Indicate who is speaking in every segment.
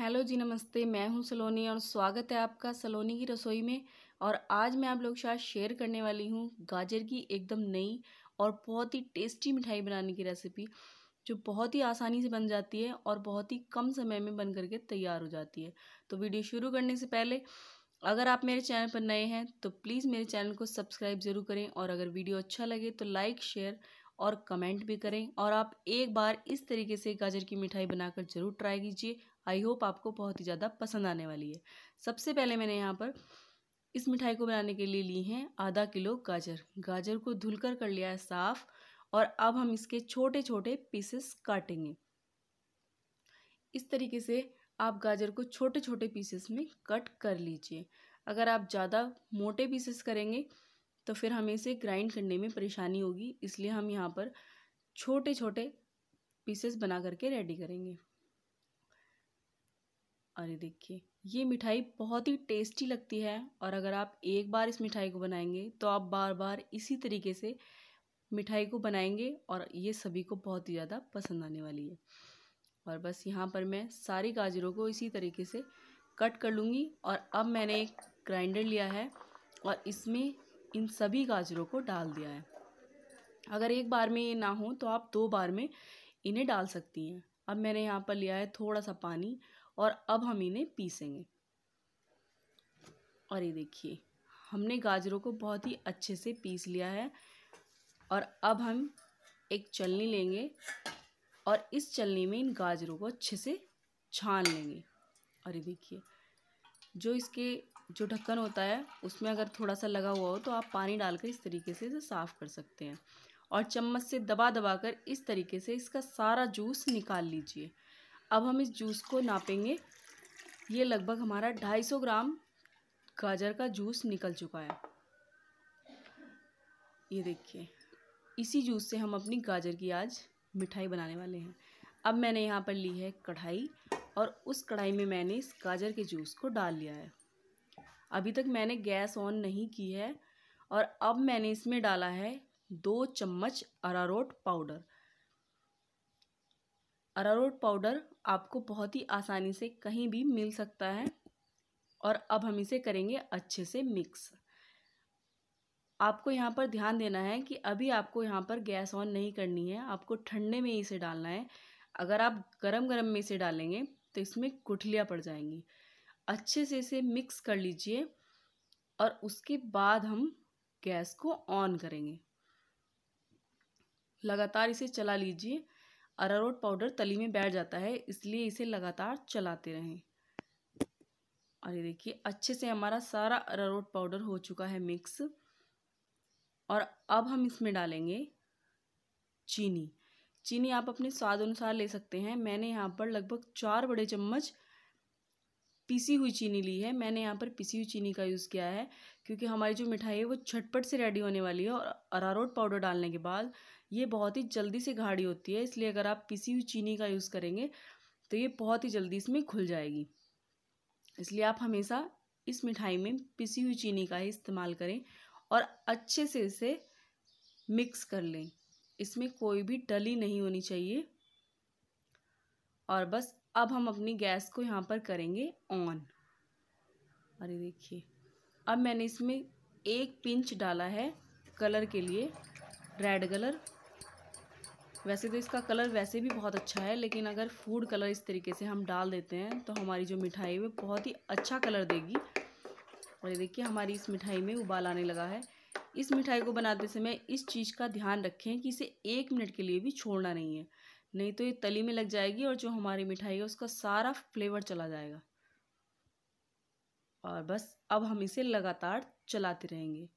Speaker 1: hello जी नमस्ते मैं हूं सलोनी और स्वागत है आपका सलोनी की रसोई में और आज मैं आप लोग के साथ शेयर करने वाली हूं गाजर की एकदम नई और बहुत ही टेस्टी मिठाई बनाने की रेसिपी जो बहुत ही आसानी से बन जाती है और बहुत ही कम समय में बन करके तैयार हो जाती है तो वीडियो शुरू करने से पहले अगर आप मेरे चैनल पर नए हैं तो प्लीज़ मेरे चैनल को सब्सक्राइब ज़रूर करें और अगर वीडियो अच्छा लगे तो लाइक शेयर और कमेंट भी करें और आप एक बार इस तरीके से गाजर की मिठाई बनाकर ज़रूर ट्राई कीजिए आई होप आपको बहुत ही ज़्यादा पसंद आने वाली है सबसे पहले मैंने यहाँ पर इस मिठाई को बनाने के लिए ली हैं आधा किलो गाजर गाजर को धुलकर कर लिया है साफ़ और अब हम इसके छोटे छोटे पीसेस काटेंगे इस तरीके से आप गाजर को छोटे छोटे पीसेस में कट कर लीजिए अगर आप ज़्यादा मोटे पीसेस करेंगे तो फिर हमें इसे ग्राइंड करने में परेशानी होगी इसलिए हम यहाँ पर छोटे छोटे पीसेस बना करके रेडी करेंगे अरे देखिए ये मिठाई बहुत ही टेस्टी लगती है और अगर आप एक बार इस मिठाई को बनाएंगे तो आप बार बार इसी तरीके से मिठाई को बनाएंगे और ये सभी को बहुत ही ज़्यादा पसंद आने वाली है और बस यहाँ पर मैं सारी गाजरों को इसी तरीके से कट कर लूँगी और अब मैंने एक ग्राइंडर लिया है और इसमें इन सभी गाजरों को डाल दिया है अगर एक बार में ये ना हो तो आप दो बार में इन्हें डाल सकती हैं अब मैंने यहाँ पर लिया है थोड़ा सा पानी और अब हम इन्हें पीसेंगे और ये देखिए हमने गाजरों को बहुत ही अच्छे से पीस लिया है और अब हम एक चलनी लेंगे और इस चलनी में इन गाजरों को अच्छे से छान लेंगे और ये देखिए जो इसके जो ढक्कन होता है उसमें अगर थोड़ा सा लगा हुआ हो तो आप पानी डालकर इस तरीके से इसे साफ़ कर सकते हैं और चम्मच से दबा दबा कर इस तरीके से इसका सारा जूस निकाल लीजिए अब हम इस जूस को नापेंगे ये लगभग हमारा 250 ग्राम गाजर का जूस निकल चुका है ये देखिए इसी जूस से हम अपनी गाजर की आज मिठाई बनाने वाले हैं अब मैंने यहाँ पर ली है कढ़ाई और उस कढ़ाई में मैंने इस गाजर के जूस को डाल लिया है अभी तक मैंने गैस ऑन नहीं की है और अब मैंने इसमें डाला है दो चम्मच अरारोट पाउडर अरारोट पाउडर आपको बहुत ही आसानी से कहीं भी मिल सकता है और अब हम इसे करेंगे अच्छे से मिक्स आपको यहाँ पर ध्यान देना है कि अभी आपको यहाँ पर गैस ऑन नहीं करनी है आपको ठंडे में ही इसे डालना है अगर आप गरम गरम में इसे डालेंगे तो इसमें गुठलियाँ पड़ जाएंगी अच्छे से इसे मिक्स कर लीजिए और उसके बाद हम गैस को ऑन करेंगे लगातार इसे चला लीजिए अरारोट पाउडर तली में बैठ जाता है इसलिए इसे लगातार चलाते रहें और ये देखिए अच्छे से हमारा सारा अरारोट पाउडर हो चुका है मिक्स और अब हम इसमें डालेंगे चीनी चीनी आप अपने स्वाद अनुसार ले सकते हैं मैंने यहाँ पर लगभग चार बड़े चम्मच पीसी हुई चीनी ली है मैंने यहाँ पर पीसी हुई चीनी का यूज़ किया है क्योंकि हमारी जो मिठाई है वो झटपट से रेडी होने वाली है और अरारोट पाउडर डालने के बाद ये बहुत ही जल्दी से गाढ़ी होती है इसलिए अगर आप पिसी हुई चीनी का यूज़ करेंगे तो ये बहुत ही जल्दी इसमें खुल जाएगी इसलिए आप हमेशा इस मिठाई में पिसी हुई चीनी का ही इस्तेमाल करें और अच्छे से इसे मिक्स कर लें इसमें कोई भी डली नहीं होनी चाहिए और बस अब हम अपनी गैस को यहाँ पर करेंगे ऑन अरे देखिए अब मैंने इसमें एक पिंच डाला है कलर के लिए रेड कलर वैसे तो इसका कलर वैसे भी बहुत अच्छा है लेकिन अगर फूड कलर इस तरीके से हम डाल देते हैं तो हमारी जो मिठाई वो बहुत ही अच्छा कलर देगी और ये देखिए हमारी इस मिठाई में उबाल आने लगा है इस मिठाई को बनाते समय इस चीज़ का ध्यान रखें कि इसे एक मिनट के लिए भी छोड़ना नहीं है नहीं तो ये तली में लग जाएगी और जो हमारी मिठाई है उसका सारा फ्लेवर चला जाएगा और बस अब हम इसे लगातार चलाते रहेंगे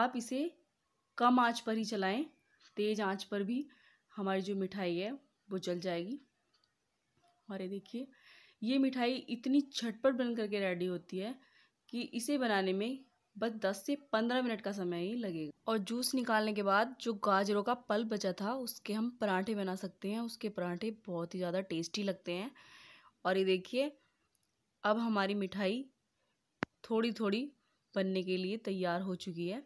Speaker 1: आप इसे कम आँच पर ही चलाएँ तेज़ आँच पर भी हमारी जो मिठाई है वो जल जाएगी और ये देखिए ये मिठाई इतनी छटपट बन करके रेडी होती है कि इसे बनाने में बस दस से पंद्रह मिनट का समय ही लगेगा और जूस निकालने के बाद जो गाजरों का पल बचा था उसके हम पराठे बना सकते हैं उसके पराठे बहुत ही ज़्यादा टेस्टी लगते हैं और ये देखिए अब हमारी मिठाई थोड़ी थोड़ी बनने के लिए तैयार हो चुकी है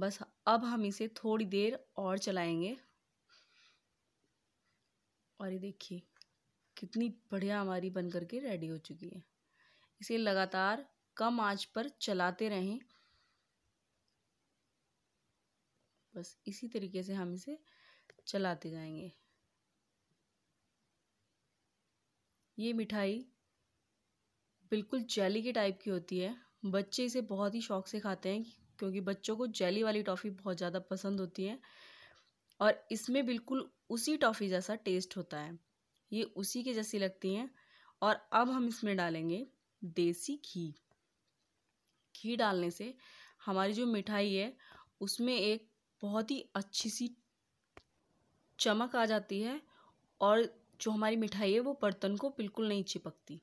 Speaker 1: बस अब हम इसे थोड़ी देर और चलाएंगे और ये देखिए कितनी बढ़िया हमारी बन करके रेडी हो चुकी है इसे लगातार कम आंच पर चलाते रहें बस इसी तरीके से हम इसे चलाते जाएंगे ये मिठाई बिल्कुल जेली के टाइप की होती है बच्चे इसे बहुत ही शौक से खाते हैं क्योंकि बच्चों को जेली वाली टॉफ़ी बहुत ज़्यादा पसंद होती है और इसमें बिल्कुल उसी टॉफ़ी जैसा टेस्ट होता है ये उसी के जैसी लगती हैं और अब हम इसमें डालेंगे देसी घी घी डालने से हमारी जो मिठाई है उसमें एक बहुत ही अच्छी सी चमक आ जाती है और जो हमारी मिठाई है वो बर्तन को बिल्कुल नहीं चिपकती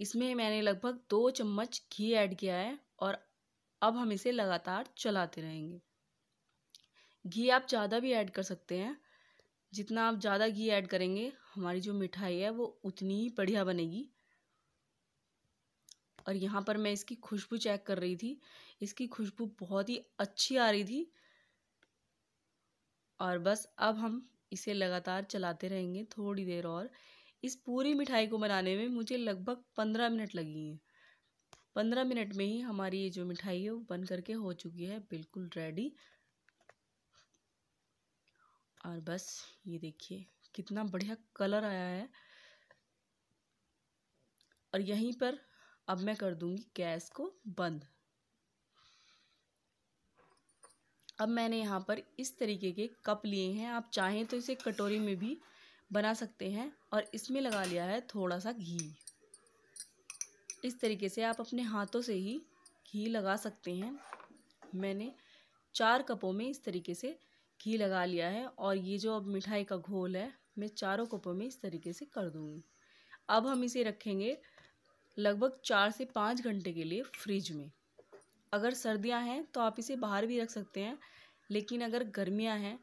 Speaker 1: इसमें मैंने लगभग दो चम्मच घी ऐड किया है और अब हम इसे लगातार चलाते रहेंगे घी आप ज़्यादा भी ऐड कर सकते हैं जितना आप ज़्यादा घी ऐड करेंगे हमारी जो मिठाई है वो उतनी ही बढ़िया बनेगी और यहाँ पर मैं इसकी खुशबू चेक कर रही थी इसकी खुशबू बहुत ही अच्छी आ रही थी और बस अब हम इसे लगातार चलाते रहेंगे थोड़ी देर और इस पूरी मिठाई को बनाने में मुझे लगभग पंद्रह मिनट लगी हैं पंद्रह मिनट में ही हमारी ये जो मिठाई है वो बन करके हो चुकी है बिल्कुल रेडी और बस ये देखिए कितना बढ़िया कलर आया है और यहीं पर अब मैं कर दूंगी गैस को बंद अब मैंने यहाँ पर इस तरीके के कप लिए हैं आप चाहें तो इसे कटोरी में भी बना सकते हैं और इसमें लगा लिया है थोड़ा सा घी इस तरीके से आप अपने हाथों से ही घी लगा सकते हैं मैंने चार कपों में इस तरीके से घी लगा लिया है और ये जो अब मिठाई का घोल है मैं चारों कपों में इस तरीके से कर दूँगी अब हम इसे रखेंगे लगभग चार से पाँच घंटे के लिए फ्रिज में अगर सर्दियां हैं तो आप इसे बाहर भी रख सकते हैं लेकिन अगर गर्मियां हैं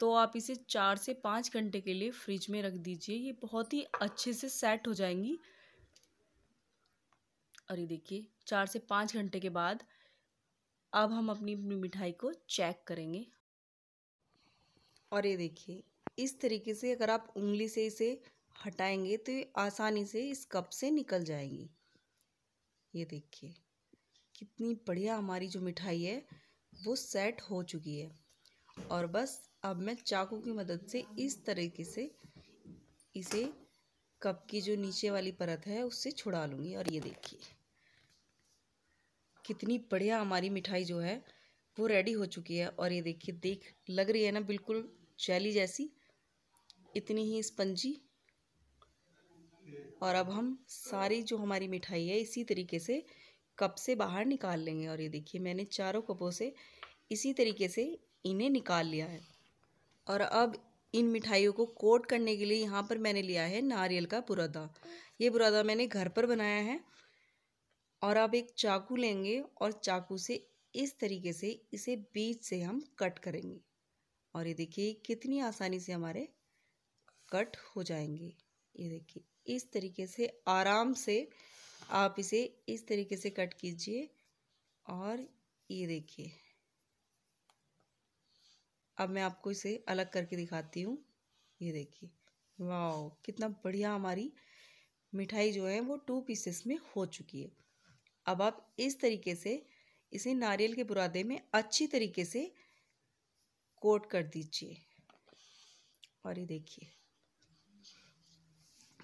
Speaker 1: तो आप इसे चार से पाँच घंटे के लिए फ्रिज में रख दीजिए ये बहुत ही अच्छे से सेट हो जाएंगी और ये देखिए चार से पाँच घंटे के
Speaker 2: बाद अब हम अपनी अपनी मिठाई को चेक करेंगे और ये देखिए इस तरीके से अगर आप उंगली से इसे हटाएंगे तो ये आसानी से इस कप से निकल जाएगी ये देखिए कितनी बढ़िया हमारी जो मिठाई है वो सेट हो चुकी है और बस अब मैं चाकू की मदद से इस तरीके से इसे कप की जो नीचे वाली परत है उससे छुड़ा लूँगी और ये देखिए कितनी बढ़िया हमारी मिठाई जो है वो रेडी हो चुकी है और ये देखिए देख लग रही है ना बिल्कुल शैली जैसी इतनी ही स्पंजी और अब हम सारी जो हमारी मिठाई है इसी तरीके से कप से बाहर निकाल लेंगे और ये देखिए मैंने चारों कपों से इसी तरीके से इन्हें निकाल लिया है और अब इन मिठाइयों को कोट करने के लिए यहाँ पर मैंने लिया है नारियल का बुरादा ये बुरादा मैंने घर पर बनाया है और अब एक चाकू लेंगे और चाकू से इस तरीके से इसे बीच से हम कट करेंगे और ये देखिए कितनी आसानी से हमारे कट हो जाएंगे ये देखिए इस तरीके से आराम से आप इसे इस तरीके से कट कीजिए और ये देखिए अब मैं आपको इसे अलग करके दिखाती हूँ ये देखिए वाह कितना बढ़िया हमारी मिठाई जो है वो टू पीसेस में हो चुकी है अब आप इस तरीके से इसे नारियल के बुरादे में अच्छी तरीके से कोट कर दीजिए और ये देखिए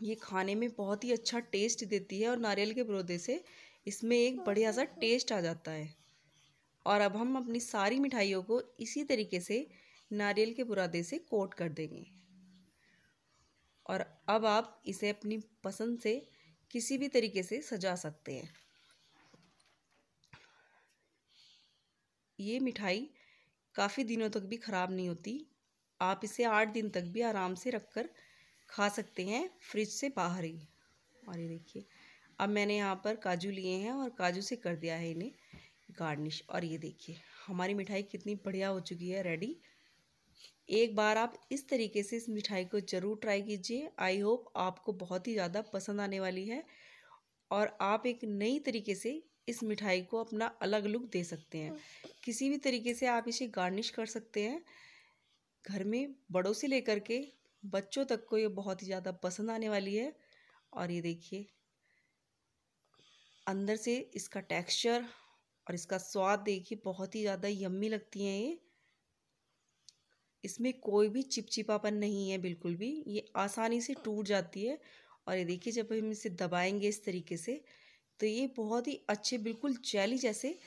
Speaker 2: ये खाने में बहुत ही अच्छा टेस्ट देती है और नारियल के पौधे से इसमें एक बढ़िया सा टेस्ट आ जाता है और अब हम अपनी सारी मिठाइयों को इसी तरीके से नारियल के बुरादे से कोट कर देंगे और अब आप इसे अपनी पसंद से किसी भी तरीके से सजा सकते हैं ये मिठाई काफ़ी दिनों तक भी ख़राब नहीं होती आप इसे आठ दिन तक भी आराम से रख कर खा सकते हैं फ्रिज से बाहर ही और ये देखिए अब मैंने यहाँ पर काजू लिए हैं और काजू से कर दिया है इन्हें गार्निश और ये देखिए हमारी मिठाई कितनी बढ़िया हो चुकी है रेडी एक बार आप इस तरीके से इस मिठाई को ज़रूर ट्राई कीजिए आई होप आपको बहुत ही ज़्यादा पसंद आने वाली है और आप एक नई तरीके से इस मिठाई को अपना अलग लुक दे सकते हैं किसी भी तरीके से आप इसे गार्निश कर सकते हैं घर में बड़ों से लेकर के बच्चों तक को ये बहुत ही ज़्यादा पसंद आने वाली है और ये देखिए अंदर से इसका टेक्सचर और इसका स्वाद देखिए बहुत ही ज़्यादा यम्मी लगती हैं ये इसमें कोई भी चिपचिपापन नहीं है बिल्कुल भी ये आसानी से टूट जाती है और ये देखिए जब हम इसे दबाएंगे इस तरीके से तो ये बहुत ही अच्छे बिल्कुल जैली जैसे